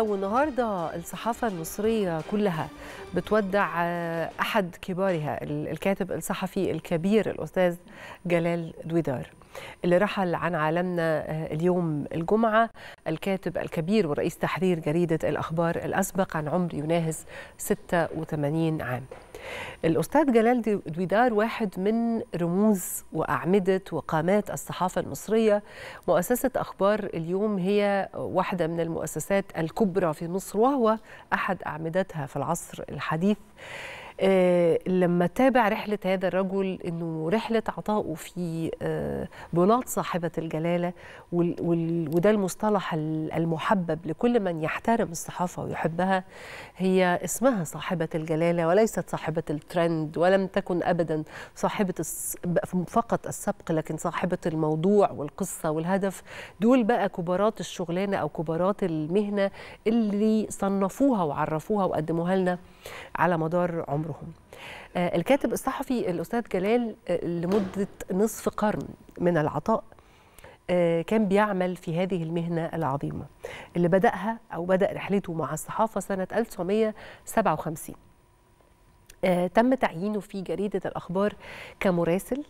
والنهارده الصحافه المصريه كلها بتودع آه، احد كبارها الكاتب الصحفي الكبير الاستاذ جلال دويدار اللي رحل عن عالمنا آه، اليوم الجمعه الكاتب الكبير ورئيس تحرير جريده الاخبار الاسبق عن عمر يناهز 86 عام. الأستاذ جلال دويدار واحد من رموز وأعمدة وقامات الصحافة المصرية مؤسسة أخبار اليوم هي واحدة من المؤسسات الكبرى في مصر وهو أحد أعمدتها في العصر الحديث آه، لما تابع رحله هذا الرجل انه رحله عطائه في آه، بلاط صاحبه الجلاله وده المصطلح المحبب لكل من يحترم الصحافه ويحبها هي اسمها صاحبه الجلاله وليست صاحبه الترند ولم تكن ابدا صاحبه فقط السبق لكن صاحبه الموضوع والقصه والهدف دول بقى كبارات الشغلانه او كبارات المهنه اللي صنفوها وعرفوها وقدموها لنا على مدار عمر عمرهم آه، الكاتب الصحفي الأستاذ جلال آه، لمدة نصف قرن من العطاء آه، كان بيعمل في هذه المهنة العظيمة اللي بدأها أو بدأ رحلته مع الصحافة سنة 1957 تم تعيينه في جريدة الأخبار كمراسل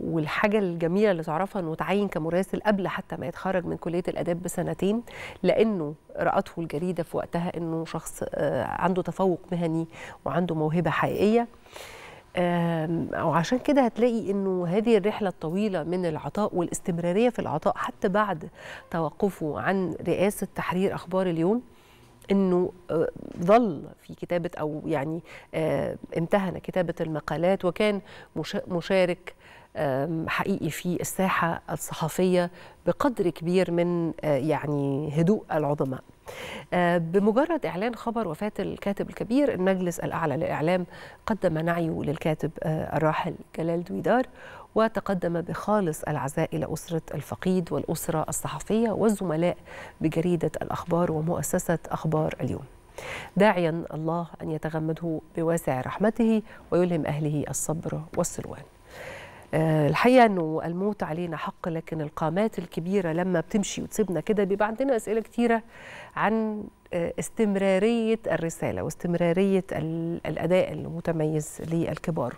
والحاجه الجميله اللي تعرفها انه تعين كمراسل قبل حتى ما يتخرج من كليه الاداب بسنتين لانه رأته الجريده في وقتها انه شخص آه، عنده تفوق مهني وعنده موهبه حقيقيه وعشان كده هتلاقي انه هذه الرحله الطويله من العطاء والاستمراريه في العطاء حتى بعد توقفه عن رئاسه تحرير اخبار اليوم انه آه، ظل في كتابه او يعني آه، امتهن كتابه المقالات وكان مشارك حقيقي في الساحه الصحفيه بقدر كبير من آه، يعني هدوء العظماء. أه، بمجرد إعلان خبر وفاة الكاتب الكبير المجلس الأعلى للإعلام قدم نعيه للكاتب آه، الراحل جلال دويدار وتقدم بخالص العزاء إلى أسرة الفقيد والأسرة الصحفية والزملاء بجريدة الأخبار ومؤسسة أخبار اليوم داعيا الله أن يتغمده بواسع رحمته ويلهم أهله الصبر والسلوان آه، الحقيقه انه الموت علينا حق لكن القامات الكبيره لما بتمشي وتسيبنا كده بيبقى عندنا اسئله كتيره عن آه، استمراريه الرساله واستمراريه الاداء المتميز للكبار